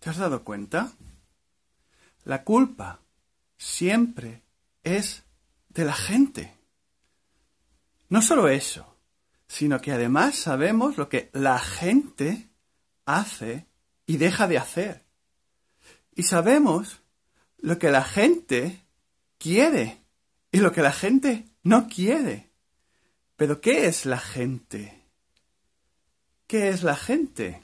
¿Te has dado cuenta? La culpa siempre es de la gente. No solo eso, sino que además sabemos lo que la gente hace y deja de hacer. Y sabemos lo que la gente quiere y lo que la gente no quiere. Pero ¿qué es la gente? ¿Qué es la gente?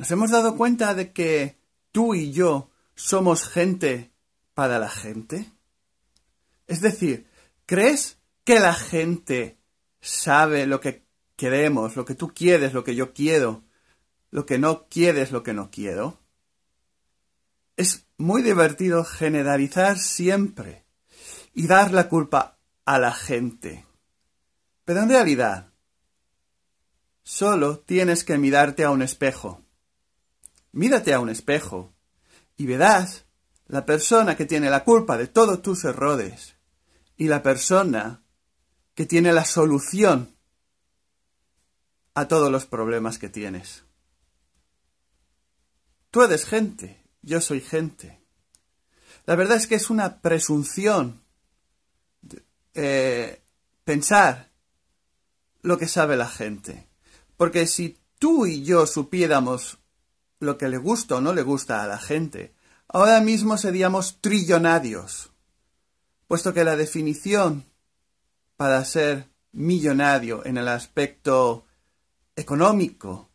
Nos hemos dado cuenta de que tú y yo somos gente para la gente. Es decir, ¿crees que la gente sabe lo que queremos, lo que tú quieres, lo que yo quiero, lo que no quieres, lo que no quiero? Es muy divertido generalizar siempre y dar la culpa a la gente. Pero en realidad, solo tienes que mirarte a un espejo Mírate a un espejo y verás la persona que tiene la culpa de todos tus errores y la persona que tiene la solución a todos los problemas que tienes. Tú eres gente, yo soy gente. La verdad es que es una presunción eh, pensar lo que sabe la gente. Porque si tú y yo supiéramos lo que le gusta o no le gusta a la gente, ahora mismo seríamos trillonarios, puesto que la definición para ser millonario en el aspecto económico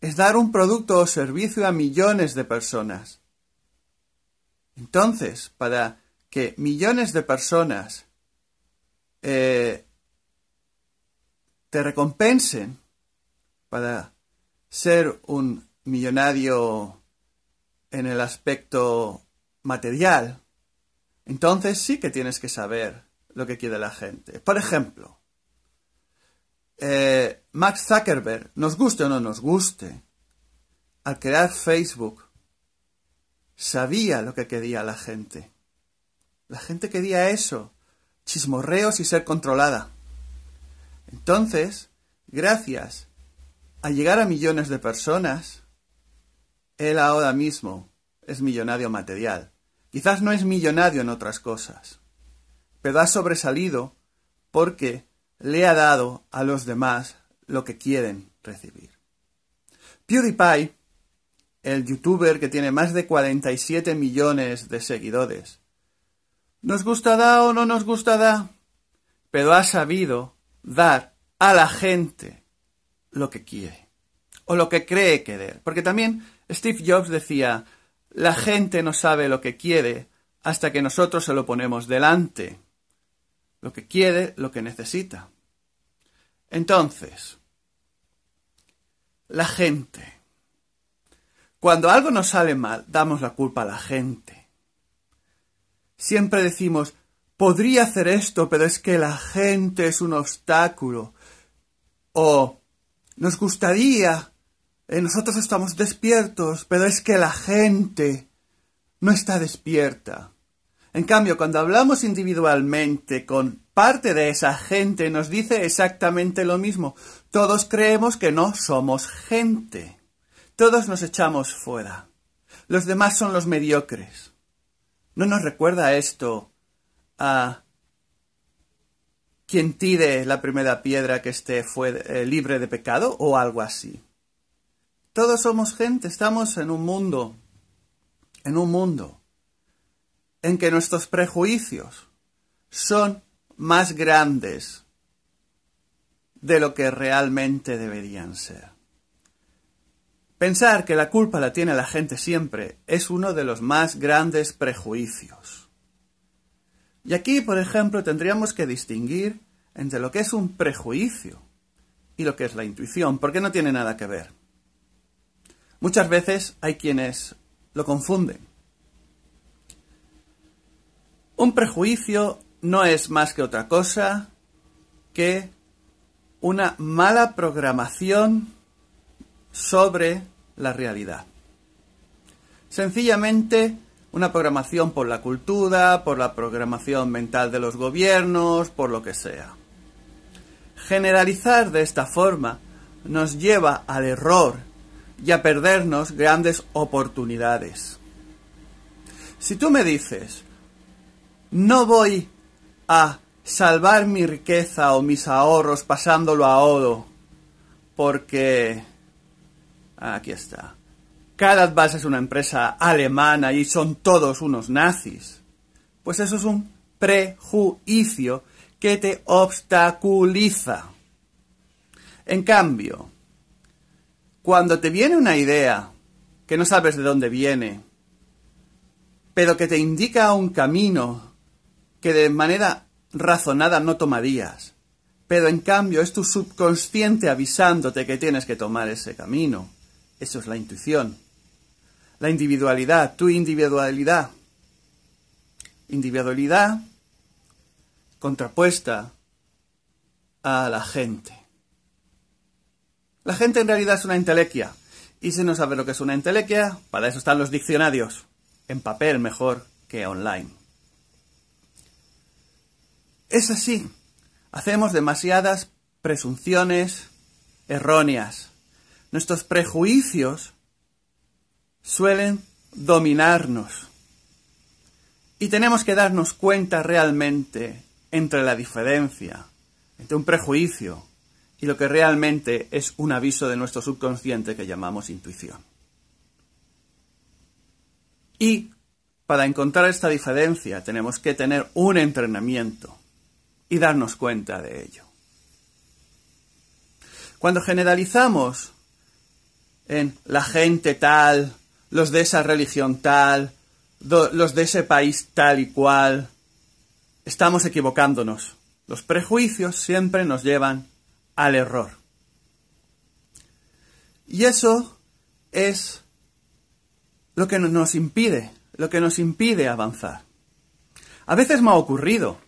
es dar un producto o servicio a millones de personas. Entonces, para que millones de personas eh, te recompensen para ser un millonario en el aspecto material, entonces sí que tienes que saber lo que quiere la gente. Por ejemplo, eh, Max Zuckerberg, nos guste o no nos guste, al crear Facebook, sabía lo que quería la gente. La gente quería eso, chismorreos y ser controlada. Entonces, gracias a llegar a millones de personas, él ahora mismo es millonario material. Quizás no es millonario en otras cosas, pero ha sobresalido porque le ha dado a los demás lo que quieren recibir. PewDiePie, el youtuber que tiene más de 47 millones de seguidores, nos gusta da o no nos gusta da, pero ha sabido dar a la gente lo que quiere o lo que cree querer, porque también Steve Jobs decía, la gente no sabe lo que quiere hasta que nosotros se lo ponemos delante. Lo que quiere, lo que necesita. Entonces, la gente. Cuando algo nos sale mal, damos la culpa a la gente. Siempre decimos, podría hacer esto, pero es que la gente es un obstáculo. O nos gustaría eh, nosotros estamos despiertos, pero es que la gente no está despierta. En cambio, cuando hablamos individualmente con parte de esa gente, nos dice exactamente lo mismo. Todos creemos que no somos gente. Todos nos echamos fuera. Los demás son los mediocres. ¿No nos recuerda esto a quien tire la primera piedra que esté eh, libre de pecado o algo así? Todos somos gente, estamos en un mundo, en un mundo en que nuestros prejuicios son más grandes de lo que realmente deberían ser. Pensar que la culpa la tiene la gente siempre es uno de los más grandes prejuicios. Y aquí, por ejemplo, tendríamos que distinguir entre lo que es un prejuicio y lo que es la intuición, porque no tiene nada que ver. Muchas veces hay quienes lo confunden. Un prejuicio no es más que otra cosa que una mala programación sobre la realidad. Sencillamente, una programación por la cultura, por la programación mental de los gobiernos, por lo que sea. Generalizar de esta forma nos lleva al error y a perdernos grandes oportunidades. Si tú me dices, no voy a salvar mi riqueza o mis ahorros pasándolo a oro, porque... Aquí está. vez es una empresa alemana y son todos unos nazis. Pues eso es un prejuicio que te obstaculiza. En cambio, cuando te viene una idea que no sabes de dónde viene, pero que te indica un camino que de manera razonada no tomarías, pero en cambio es tu subconsciente avisándote que tienes que tomar ese camino. Eso es la intuición. La individualidad, tu individualidad. Individualidad contrapuesta a la gente. La gente en realidad es una entelequia. Y si no sabe lo que es una entelequia, para eso están los diccionarios. En papel mejor que online. Es así. Hacemos demasiadas presunciones erróneas. Nuestros prejuicios suelen dominarnos. Y tenemos que darnos cuenta realmente entre la diferencia, entre un prejuicio lo que realmente es un aviso de nuestro subconsciente que llamamos intuición. Y para encontrar esta diferencia tenemos que tener un entrenamiento y darnos cuenta de ello. Cuando generalizamos en la gente tal, los de esa religión tal, los de ese país tal y cual, estamos equivocándonos. Los prejuicios siempre nos llevan al error. Y eso es lo que nos impide, lo que nos impide avanzar. A veces me ha ocurrido,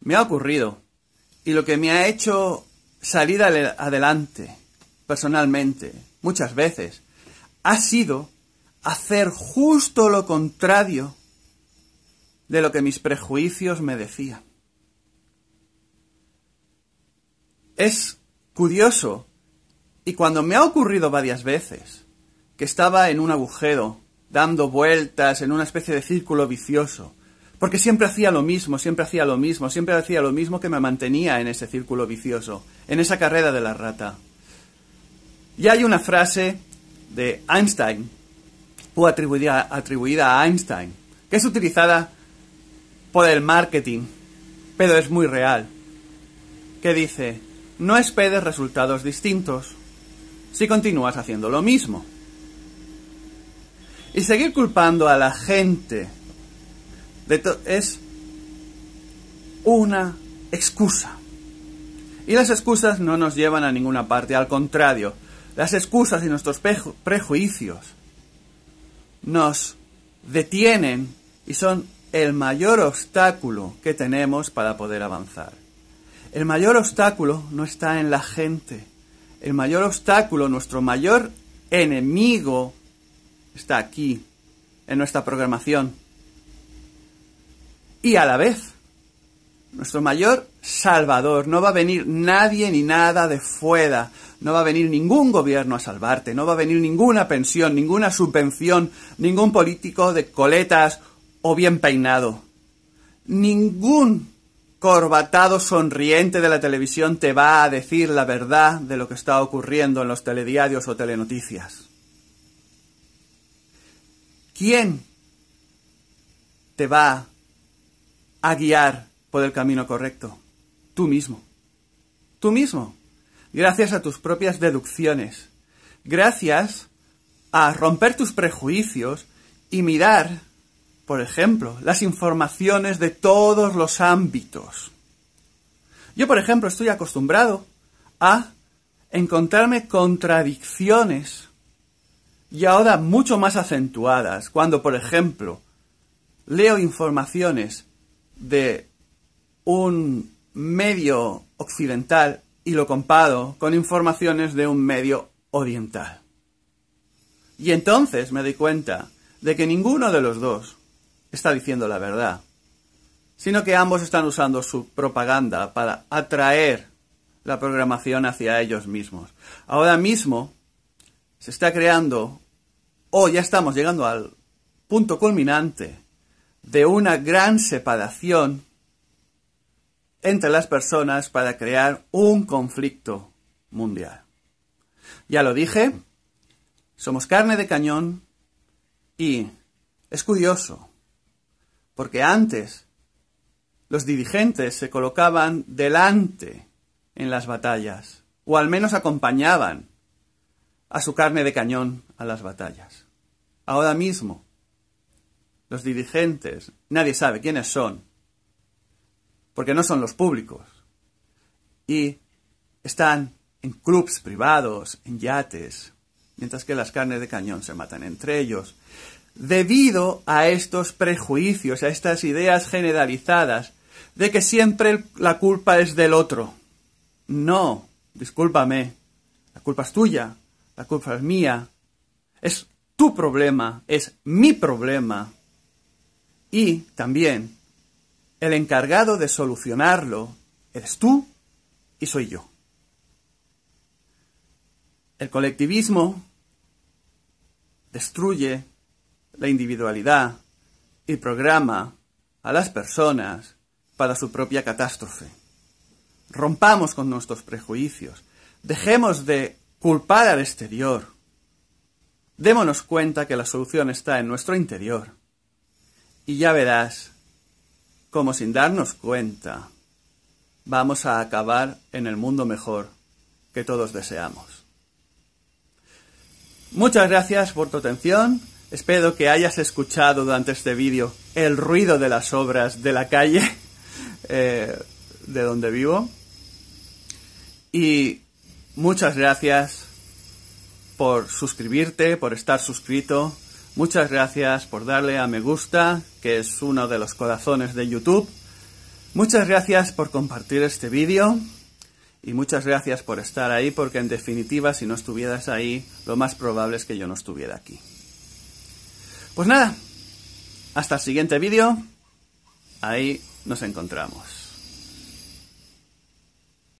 me ha ocurrido, y lo que me ha hecho salir adelante personalmente, muchas veces, ha sido hacer justo lo contrario de lo que mis prejuicios me decían. Es curioso, y cuando me ha ocurrido varias veces, que estaba en un agujero, dando vueltas en una especie de círculo vicioso, porque siempre hacía lo mismo, siempre hacía lo mismo, siempre hacía lo mismo que me mantenía en ese círculo vicioso, en esa carrera de la rata. Y hay una frase de Einstein, o atribuida, atribuida a Einstein, que es utilizada por el marketing, pero es muy real, que dice, no esperes resultados distintos si continúas haciendo lo mismo. Y seguir culpando a la gente de es una excusa. Y las excusas no nos llevan a ninguna parte, al contrario, las excusas y nuestros prejuicios nos detienen y son el mayor obstáculo que tenemos para poder avanzar. El mayor obstáculo no está en la gente. El mayor obstáculo, nuestro mayor enemigo, está aquí, en nuestra programación. Y a la vez, nuestro mayor salvador. No va a venir nadie ni nada de fuera. No va a venir ningún gobierno a salvarte. No va a venir ninguna pensión, ninguna subvención, ningún político de coletas o bien peinado. Ningún corbatado sonriente de la televisión te va a decir la verdad de lo que está ocurriendo en los telediarios o telenoticias. ¿Quién te va a guiar por el camino correcto? Tú mismo. Tú mismo. Gracias a tus propias deducciones. Gracias a romper tus prejuicios y mirar por ejemplo, las informaciones de todos los ámbitos. Yo, por ejemplo, estoy acostumbrado a encontrarme contradicciones y ahora mucho más acentuadas cuando, por ejemplo, leo informaciones de un medio occidental y lo comparo con informaciones de un medio oriental. Y entonces me doy cuenta de que ninguno de los dos está diciendo la verdad, sino que ambos están usando su propaganda para atraer la programación hacia ellos mismos. Ahora mismo se está creando, o ya estamos llegando al punto culminante de una gran separación entre las personas para crear un conflicto mundial. Ya lo dije, somos carne de cañón y es curioso porque antes los dirigentes se colocaban delante en las batallas, o al menos acompañaban a su carne de cañón a las batallas. Ahora mismo, los dirigentes, nadie sabe quiénes son, porque no son los públicos, y están en clubs privados, en yates, mientras que las carnes de cañón se matan entre ellos, debido a estos prejuicios, a estas ideas generalizadas de que siempre la culpa es del otro. No, discúlpame, la culpa es tuya, la culpa es mía, es tu problema, es mi problema. Y también, el encargado de solucionarlo eres tú y soy yo. El colectivismo destruye la individualidad y programa a las personas para su propia catástrofe. Rompamos con nuestros prejuicios, dejemos de culpar al exterior, démonos cuenta que la solución está en nuestro interior. Y ya verás, cómo sin darnos cuenta, vamos a acabar en el mundo mejor que todos deseamos. Muchas gracias por tu atención Espero que hayas escuchado durante este vídeo el ruido de las obras de la calle eh, de donde vivo. Y muchas gracias por suscribirte, por estar suscrito. Muchas gracias por darle a me gusta, que es uno de los corazones de YouTube. Muchas gracias por compartir este vídeo y muchas gracias por estar ahí porque en definitiva si no estuvieras ahí lo más probable es que yo no estuviera aquí. Pues nada, hasta el siguiente vídeo. Ahí nos encontramos.